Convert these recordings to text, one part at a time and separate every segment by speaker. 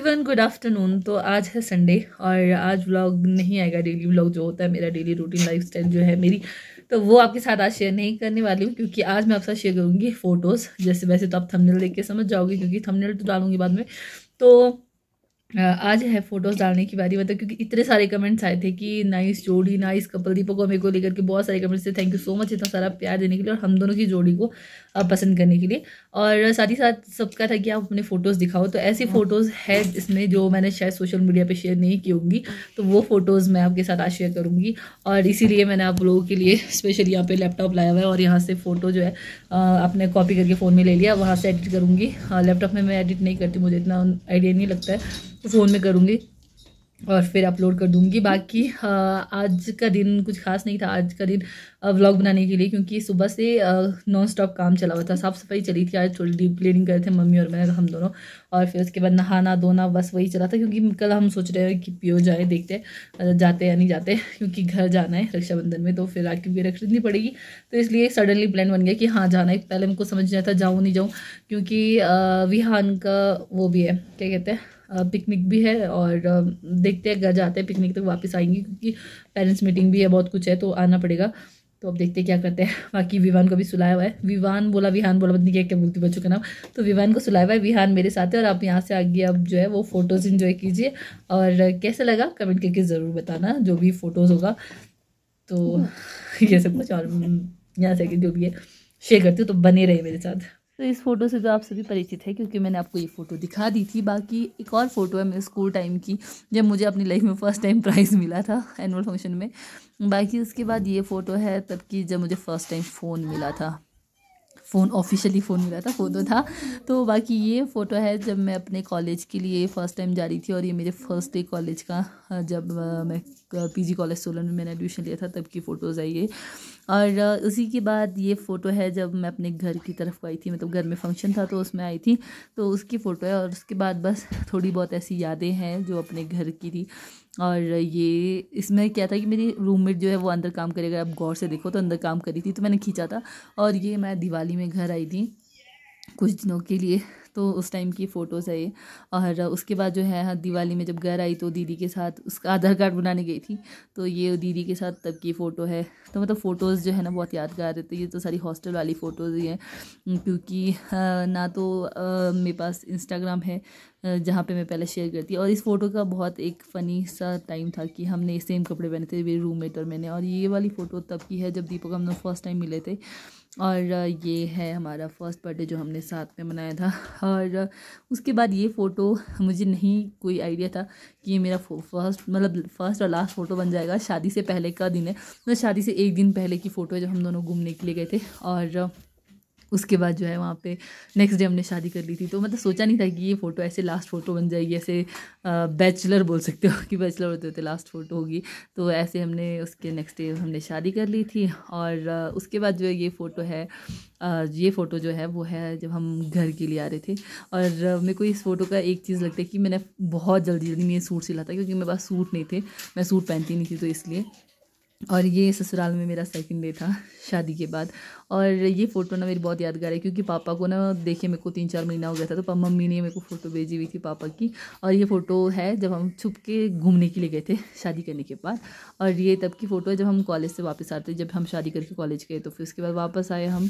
Speaker 1: Everyone good afternoon तो आज है संडे और आज व्लॉग नहीं आएगा डेली व्लॉग जो होता है मेरा डेली रूटीन लाइफस्टाइल जो है मेरी तो वो आपके साथ आज शेयर नहीं करने वाली हूँ क्योंकि आज मैं आपके साथ शेयर करूँगी फ़ोटोज़ जैसे वैसे तो आप थंबनेल देख के समझ जाओगे क्योंकि थंबनेल तो डालूंगी बाद में तो आज है फोटोज़ डालने की बारी मतलब क्योंकि इतने सारे कमेंट्स आए थे कि नाइस जोड़ी नाइस कपल दीपक को मेरे को लेकर के बहुत सारे कमेंट्स थे थैंक यू सो मच इतना सारा प्यार देने के लिए और हम दोनों की जोड़ी को पसंद करने के लिए और साथ ही साथ सबका था कि आप अपने फ़ोटोज़ दिखाओ तो ऐसी फ़ोटोज़ हाँ। है इसमें जो मैंने शायद सोशल मीडिया पर शेयर नहीं की होंगी तो वो फ़ोटोज़ मैं आपके साथ आज शेयर करूँगी और इसीलिए मैंने आप लोगों के लिए स्पेशल यहाँ पर लैपटॉप लाया हुआ है और यहाँ से फ़ोटो जो है आपने कॉपी करके फ़ोन में ले लिया वहाँ से एडिट करूँगी लैपटॉप में मैं एडिट नहीं करती मुझे इतना आइडिया नहीं लगता है फ़ोन में करूँगी और फिर अपलोड कर दूँगी बाकी आज का दिन कुछ खास नहीं था आज का दिन व्लॉग बनाने के लिए क्योंकि सुबह से नॉन स्टॉप काम चला हुआ था साफ़ सफाई चली थी आज थोड़ी डीप क्लीनिंग करे थे मम्मी और मैं हम दोनों और फिर उसके बाद नहाना धोना बस वही चला था क्योंकि कल हम सोच रहे हैं कि पियो जाए देखते जाते या नहीं जाते क्योंकि घर जाना है रक्षाबंधन में तो फिर आके वगैरह खरीदनी पड़ेगी तो इसलिए सडनली प्लान बन गया कि हाँ जाना है पहले हमको समझ नहीं था जाऊँ नहीं जाऊँ क्योंकि विहान का वो भी है क्या कहते हैं पिकनिक भी है और देखते हैं घर जाते हैं पिकनिक तक तो वापस आएंगे क्योंकि पेरेंट्स मीटिंग भी है बहुत कुछ है तो आना पड़ेगा तो अब देखते हैं क्या करते हैं बाकी विवान को भी सुलाया हुआ है विवान बोला विहान बोला पता क्या क्या बोलती बच्चों का नाम तो विवान को सुलाया हुआ है विहान मेरे साथ है और आप यहाँ से आगे अब जो है वो फ़ोटोज़ इन्जॉय कीजिए और कैसा लगा कमेंट करके ज़रूर बताना जो भी फ़ोटोज़ होगा तो ये सब कुछ और यहाँ से जो भी है शेयर करती हूँ तो बने रहे मेरे साथ तो इस फ़ोटो से तो आप सभी परिचित है क्योंकि मैंने आपको ये फ़ोटो दिखा दी थी बाकी एक और फ़ोटो है मेरे स्कूल टाइम की जब मुझे अपनी लाइफ में फ़र्स्ट टाइम प्राइज़ मिला था एनुअल फंक्शन में बाकी उसके बाद ये फ़ोटो है तब की जब मुझे फ़र्स्ट टाइम फ़ोन मिला था फ़ोन ऑफिशियली फ़ोन मिला था फ़ोटो था तो बाकी ये फ़ोटो है जब मैं अपने कॉलेज के लिए फर्स्ट टाइम जा रही थी और ये मेरे फर्स्ट डे कॉलेज का जब मैं पीजी कॉलेज सोलन में मैंने एडमिशन लिया था तब की फ़ोटोज़ है ये और उसी के बाद ये फ़ोटो है जब मैं अपने घर की तरफ आई थी मतलब घर में फंक्शन था तो उसमें आई थी तो उसकी फ़ोटो है और उसके बाद बस थोड़ी बहुत ऐसी यादें हैं जो अपने घर की थी और ये इसमें क्या था कि मेरी रूममेट जो है वो अंदर काम करेगा आप गौर से देखो तो अंदर काम करी थी तो मैंने खींचा था और ये मैं दिवाली में घर आई थी कुछ दिनों के लिए तो उस टाइम की फ़ोटोज़ है ये और उसके बाद जो है दिवाली में जब घर आई तो दीदी के साथ उसका आधार कार्ड बनाने गई थी तो ये दीदी के साथ तब की फ़ोटो है तो मतलब फ़ोटोज़ जो है ना बहुत यादगार रहती है ये तो सारी हॉस्टल वाली फ़ोटोज़ ही हैं क्योंकि ना तो मेरे पास इंस्टाग्राम है जहाँ पे मैं पहले शेयर करती और इस फ़ोटो का बहुत एक फ़नी सा टाइम था कि हमने सेम कपड़े पहने थे मेरे रूममेट और मैंने और ये वाली फ़ोटो तब की है जब दीपक हम लोग फर्स्ट टाइम मिले थे और ये है हमारा फर्स्ट बर्थडे जो हमने साथ में मनाया था और उसके बाद ये फ़ोटो मुझे नहीं कोई आइडिया था कि ये मेरा फर्स्ट मतलब फ़र्स्ट और लास्ट फ़ोटो बन जाएगा शादी से पहले का दिन है मतलब शादी से एक दिन पहले की फ़ोटो है जब हम दोनों घूमने के लिए गए थे और उसके बाद जो है वहाँ पे नेक्स्ट डे हमने शादी कर ली थी तो मतलब सोचा नहीं था कि ये फ़ोटो ऐसे लास्ट फ़ोटो बन जाएगी ऐसे बैचलर बोल सकते हो कि बैचलर होते होते लास्ट फ़ोटो होगी तो ऐसे हमने उसके नेक्स्ट डे हमने शादी कर ली थी और उसके बाद जो है ये फ़ोटो है ये फ़ोटो जो है वो है जब हम घर के लिए आ रहे थे और मेरे को इस फ़ोटो का एक चीज़ लगता है कि मैंने बहुत जल्दी जल्दी मैं सूट सिला था क्योंकि मेरे पास सूट नहीं थे मैं सूट पहनती नहीं थी तो इसलिए और ये ससुराल में मेरा सेकंड डे था शादी के बाद और ये फ़ोटो ना मेरी बहुत यादगार है क्योंकि पापा को ना देखे मेरे को तीन चार महीना हो गया था तो पापा मम्मी ने मेरे को फ़ोटो भेजी हुई थी पापा की और ये फ़ोटो है जब हम छुप के घूमने के लिए गए थे शादी करने के बाद और ये तब की फ़ोटो है जब हम कॉलेज से वापस आते जब हम शादी करके कॉलेज गए तो फिर उसके बाद वापस आए हम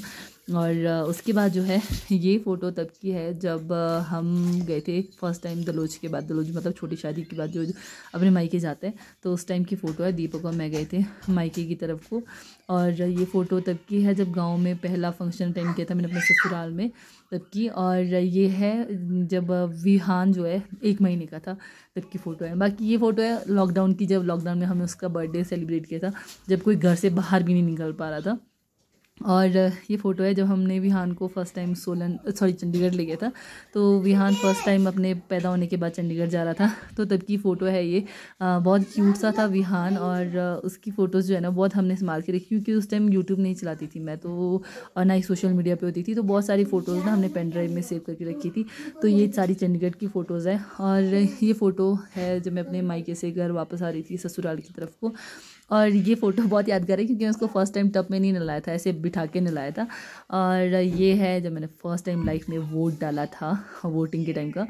Speaker 1: और उसके बाद जो है ये फ़ोटो तब की है जब हम गए थे फर्स्ट टाइम दलोज के बाद दलोज मतलब छोटी शादी के बाद जो, अपने माइके जाते हैं तो उस टाइम की फ़ोटो है दीपक और मैं गए थे माइके की तरफ को और ये फ़ोटो तब की है जब गाँव गांव में पहला फंक्शन अटेंड किया था मैंने अपने ससुराल में की और ये है जब विहान जो है एक महीने का था तब की फ़ोटो है बाकी ये फ़ोटो है लॉकडाउन की जब लॉकडाउन में हमने उसका बर्थडे सेलिब्रेट किया था जब कोई घर से बाहर भी नहीं निकल पा रहा था और ये फ़ोटो है जब हमने विहान को first time Solan sorry Chandigarh ले गया था तो विहान फर्स्ट टाइम अपने पैदा होने के बाद चंडीगढ़ जा रहा था तो तब की फ़ोटो है ये आ, बहुत क्यूट सा था विहान और उसकी फ़ोटोज़ जो है ना बहुत हमने संभाल के रखी क्योंकि उस टाइम यूट्यूब नहीं चलाती थी मैं तो और ना ही सोशल मीडिया पर होती थी तो बहुत सारी फ़ोटोज़ ना हमने पेन ड्राइव में सेव करके रखी थी तो ये सारी चंडीगढ़ की फ़ोटोज़ है और ये फ़ोटो है जब मैं अपने माइके से घर वापस आ रही थी ससुराल की तरफ को और ये फ़ोटो बहुत यादगार है क्योंकि मैं उसको फर्स्ट टाइम टप में नहीं नहलाया था ऐसे बिठा के नहलाया था और ये है जब मैंने फ़र्स्ट टाइम लाइफ में वोट डाला था वोटिंग के टाइम का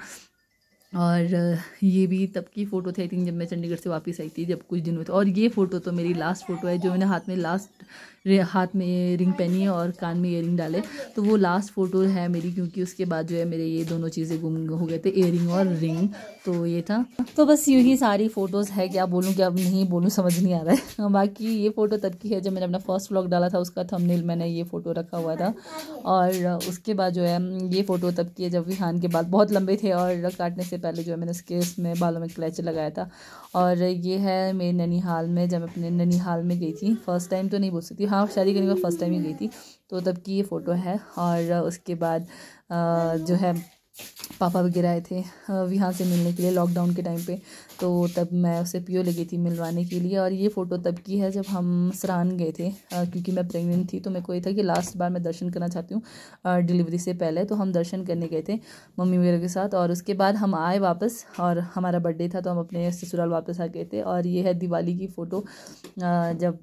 Speaker 1: और ये भी तब की फ़ोटो थी आई थिंक जब मैं चंडीगढ़ से वापस आई थी जब कुछ दिन हुए थे और ये फ़ोटो तो मेरी लास्ट फ़ोटो है जो मैंने हाथ में लास्ट हाथ में रिंग पहनी है और कान में ईयर डाले तो वो लास्ट फ़ोटो है मेरी क्योंकि उसके बाद जो है मेरे ये दोनों चीज़ें गुम हो गए थे ईयर और रिंग तो ये था तो बस यूँ ही सारी फ़ोटोज़ है क्या बोलूँ क्या नहीं बोलूँ समझ नहीं आ रहा है बाकी ये फ़ोटो तब की है जब मैंने अपना फर्स्ट व्लॉग डाला था उसका थंबनेल मैंने ये फ़ोटो रखा हुआ था और उसके बाद जो है ये फ़ोटो तब की है जब विहान के बाल बहुत लंबे थे और काटने से पहले जो है मैंने उसके उसमें बालों में क्लच लगाया था और ये है मेरे ननिहाल में जब अपने ननिहाल में गई थी फर्स्ट टाइम तो नहीं बोल सकती हाँ शादी करने का फर्स्ट टाइम ही गई थी तो तब की ये फ़ोटो है और उसके बाद जो है पापा वगैरह आए थे यहाँ से मिलने के लिए लॉकडाउन के टाइम पे तो तब मैं उसे पियो लगी थी मिलवाने के लिए और ये फ़ोटो तब की है जब हम सरान गए थे क्योंकि मैं प्रेग्नेंट थी तो मेरे को ये था कि लास्ट बार मैं दर्शन करना चाहती हूँ डिलीवरी से पहले तो हम दर्शन करने गए थे मम्मी वगैरह के साथ और उसके बाद हम आए वापस और हमारा बर्थडे था तो हम अपने ससुराल वापस आ गए थे और ये है दिवाली की फ़ोटो जब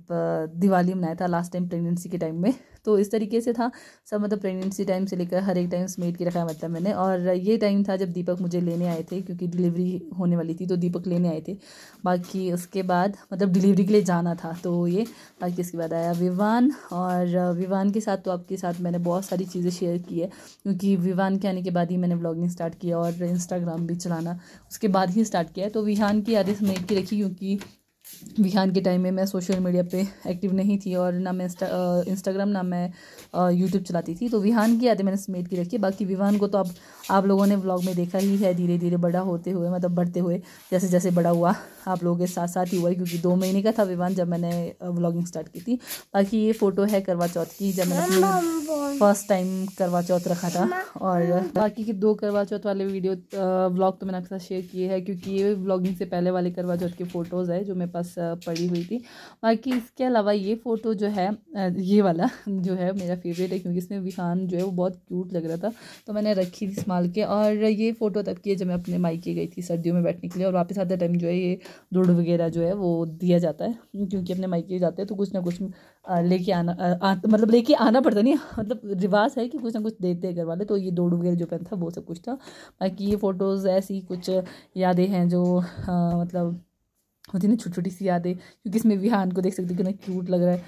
Speaker 1: दिवाली मनाया था लास्ट टाइम प्रेगनेंसी के टाइम में तो इस तरीके से था सब मतलब प्रेगनेंसी टाइम से लेकर हर एक टाइम समेट के रखा मतलब मैंने और ये टाइम था जब दीपक मुझे लेने आए थे क्योंकि डिलीवरी होने वाली थी तो दीपक लेने आए थे बाकी उसके बाद मतलब डिलीवरी के लिए जाना था तो ये बाकी इसके बाद आया विवान और विवान के साथ तो आपके साथ मैंने बहुत सारी चीज़ें शेयर की है क्योंकि विवान के आने के बाद ही मैंने ब्लॉगिंग स्टार्ट किया और इंस्टाग्राम भी चलाना उसके बाद ही स्टार्ट किया है तो विहान की यादें समेट की रखी क्योंकि विहान के टाइम में मैं सोशल मीडिया पे एक्टिव नहीं थी और ना मैं इंस्टाग्राम ना मैं यूट्यूब चलाती थी तो विहान की यादें मैंने समेट की रखी बाकी विहान को तो अब आप लोगों ने व्लॉग में देखा ही है धीरे धीरे बड़ा होते हुए मतलब बढ़ते हुए जैसे जैसे बड़ा हुआ आप लोगों के साथ साथ ही हुआ क्योंकि दो महीने का था विवान जब मैंने व्लॉगिंग स्टार्ट की थी बाकी ये फ़ोटो है करवा चौथ की जब मैंने अपनी फर्स्ट टाइम करवा चौथ रखा था और बाकी के दो करवा चौथ वाले वीडियो व्लॉग तो मैंने आपके साथ शेयर किए हैं क्योंकि ये व्लॉगिंग से पहले वाले करवा चौथ के फ़ोटोज़ है जो मेरे पास पास पड़ी हुई थी बाकी इसके अलावा ये फ़ोटो जो है ये वाला जो है मेरा फेवरेट है क्योंकि इसमें विहान जो है वो बहुत क्यूट लग रहा था तो मैंने रखी थी संभाल के और ये फ़ोटो तब की है जब मैं अपने मायके गई थी सर्दियों में बैठने के लिए और वापस आते टाइम जो है ये दुड़ वगैरह जो है वो दिया जाता है क्योंकि अपने मायके जाते हैं तो कुछ ना कुछ लेके आना आ, मतलब लेके आना पड़ता नहीं मतलब रिवाज है कि कुछ ना कुछ देते घर वाले तो ये डोड़ वगैरह जो पहन था वो सब कुछ था बाकी ये फ़ोटोज़ ऐसी कुछ यादें हैं जो आ, मतलब मुझे ना छोटी छोटी सी यादें क्योंकि इसमें विहान को देख सकते हो कितना क्यूट लग रहा है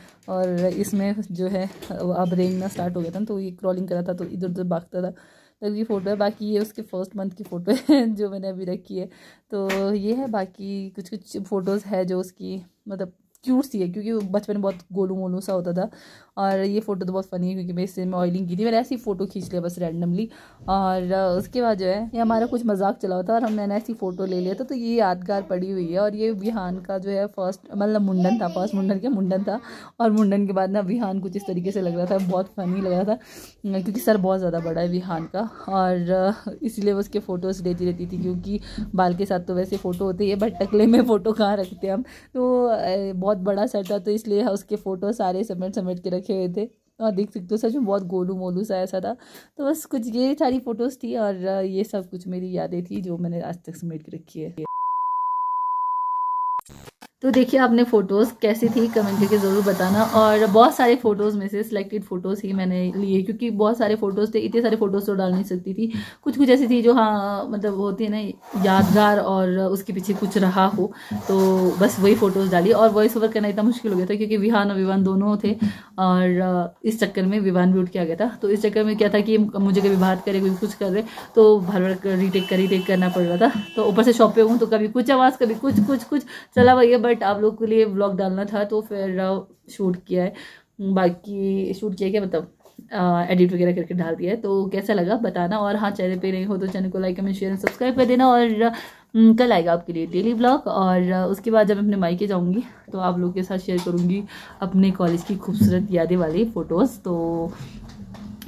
Speaker 1: और इसमें जो है अब रेंगना स्टार्ट हो गया था तो ये क्रॉलिंग करा था तो इधर उधर भागता था तब ये फ़ोटो है बाकी ये उसके फर्स्ट मंथ की फ़ोटो है जो मैंने अभी रखी है तो ये है बाकी कुछ कुछ फ़ोटोज़ है जो उसकी मतलब क्यूट सी है क्योंकि बचपन में बहुत गोलू मोलू सा होता था और ये फ़ोटो तो बहुत फ़नी है क्योंकि मैं इससे मैं ऑयलिंग की थी मैंने ऐसी फ़ोटो खींच लिया बस रैंडमली और उसके बाद जो है ये हमारा कुछ मजाक चला हुआ था और हमने ऐसी फ़ोटो ले लिया था तो ये यादगार पड़ी हुई है और ये विहान का जो है फर्स्ट मतलब मुंडन था फर्स्ट मुंडन के मुंडन था और मुंडन के बाद ना विहान कुछ इस तरीके से लग रहा था बहुत फ़नी लग रहा था क्योंकि सर बहुत ज़्यादा बड़ा है विहान का और इसीलिए वो उसके फ़ोटोज़ लेती रहती थी क्योंकि बाल के साथ तो वैसे फ़ोटो होती है बट टकले में फ़ोटो कहाँ रखते हैं हम तो बहुत बहुत बड़ा सेट था तो इसलिए उसके फ़ोटो सारे समेट समेट के रखे हुए थे और देख सकते हो सच में बहुत गोलू मोलू सा ऐसा था तो बस कुछ ये सारी फ़ोटोज़ थी और ये सब कुछ मेरी यादें थी जो मैंने आज तक समेट के रखी है तो देखिए आपने फ़ोटोज़ कैसी थी कमेंट करके ज़रूर बताना और बहुत सारे फ़ोटोज़ में से सिलेक्टेड फ़ोटोज़ ही मैंने लिए क्योंकि बहुत सारे फ़ोटोज़ थे इतने सारे फ़ोटोज़ तो डाल नहीं सकती थी कुछ कुछ ऐसी थी जो हाँ मतलब होती है ना यादगार और उसके पीछे कुछ रहा हो तो बस वही फ़ोटोज़ डाली और वॉइस ओवर करना इतना मुश्किल हो गया था क्योंकि विहान और विवान दोनों थे और इस चक्कर में विवान भी उठ के आ गया था तो इस चक्कर में क्या था कि मुझे कभी बात करे कभी कुछ कर रहे तो भर भर रिटेक कर रिटेक करना पड़ रहा था तो ऊपर से शॉप पे हूँ तो कभी कुछ आवाज़ कभी कुछ कुछ कुछ चला भैया बट आप लोग के लिए व्लॉग डालना था तो फिर शूट किया है बाकी शूट किया क्या मतलब एडिट वगैरह करके डाल दिया है तो कैसा लगा बताना और हाँ चैनल पे नहीं हो तो चैनल को like comment share and subscribe कर देना और कल आएगा आपके लिए डेली ब्लॉग और उसके बाद जब मैं अपने माइके जाऊँगी तो आप लोग के साथ शेयर करूँगी अपने कॉलेज की खूबसूरत यादें वाली फ़ोटोज़ तो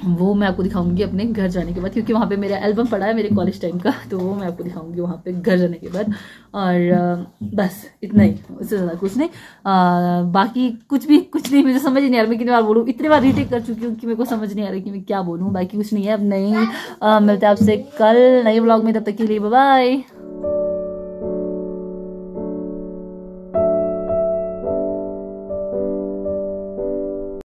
Speaker 1: वो मैं आपको दिखाऊंगी अपने घर जाने के बाद क्योंकि वहाँ पे मेरा एल्बम पड़ा है मेरे कॉलेज टाइम का तो वो मैं आपको दिखाऊंगी वहाँ पे घर जाने के बाद और बस इतना ही उससे ज़्यादा कुछ नहीं आ, बाकी कुछ भी कुछ नहीं मुझे समझ नहीं आ रहा मैं कितनी बार बोलूँ इतने बार रिटेक कर चुकी हूँ कि मेरे को समझ नहीं आ रहा कि मैं क्या बोलूँ बाकी कुछ नहीं है अब नहीं मिलते आपसे कल नए ब्लॉग में तब तक के लिए बाय